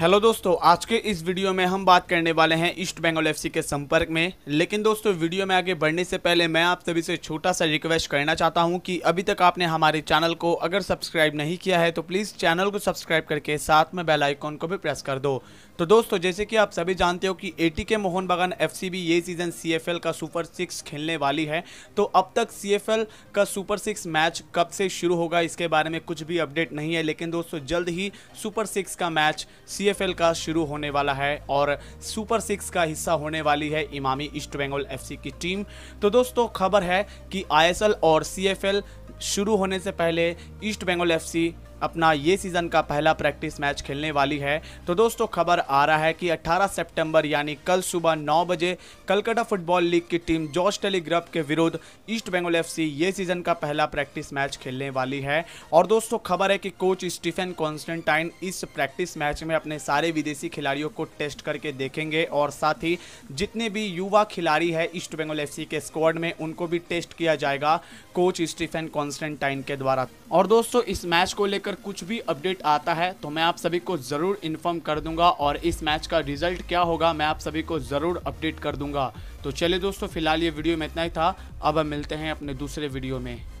hello दोस्तों आज के इस वीडियो में हम बात करने वाले हैं ईस्ट बंगाल एफसी के संपर्क में लेकिन दोस्तों वीडियो में आगे बढ़ने से पहले मैं आप सभी से छोटा सा रिक्वेस्ट करना चाहता हूं कि अभी तक आपने हमारे चैनल को अगर सब्सक्राइब नहीं किया है तो प्लीज़ चैनल को सब्सक्राइब करके साथ में बेल आइकॉन को भी प्रेस कर दो तो दोस्तों जैसे कि आप सभी जानते हो कि एटी के मोहन बगान एफ भी ये सीज़न सी का सुपर सिक्स खेलने वाली है तो अब तक सी का सुपर सिक्स मैच कब से शुरू होगा इसके बारे में कुछ भी अपडेट नहीं है लेकिन दोस्तों जल्द ही सुपर सिक्स का मैच सी सीएफएल का शुरू होने वाला है और सुपर सिक्स का हिस्सा होने वाली है इमामी ईस्ट बंगाल एफसी की टीम तो दोस्तों खबर है कि आईएसएल और सीएफएल शुरू होने से पहले ईस्ट बंगाल एफसी अपना ये सीज़न का पहला प्रैक्टिस मैच खेलने वाली है तो दोस्तों खबर आ रहा है कि 18 सितंबर यानी कल सुबह 9 बजे कलकत्ता फुटबॉल लीग की टीम जॉर्ज टेलीग्राफ के विरुद्ध ईस्ट बंगाल एफसी ये सीज़न का पहला प्रैक्टिस मैच खेलने वाली है और दोस्तों खबर है कि कोच स्टीफन कॉन्स्टेंटाइन इस प्रैक्टिस मैच में अपने सारे विदेशी खिलाड़ियों को टेस्ट करके देखेंगे और साथ ही जितने भी युवा खिलाड़ी है ईस्ट बंगाल एफ के स्क्वाड में उनको भी टेस्ट किया जाएगा कोच स्टीफन कॉन्स्टेंटाइन के द्वारा और दोस्तों इस मैच को लेकर लेकर कुछ भी अपडेट आता है तो मैं आप सभी को ज़रूर इन्फॉर्म कर दूंगा और इस मैच का रिजल्ट क्या होगा मैं आप सभी को ज़रूर अपडेट कर दूंगा तो चलिए दोस्तों फिलहाल ये वीडियो में इतना ही था अब हम मिलते हैं अपने दूसरे वीडियो में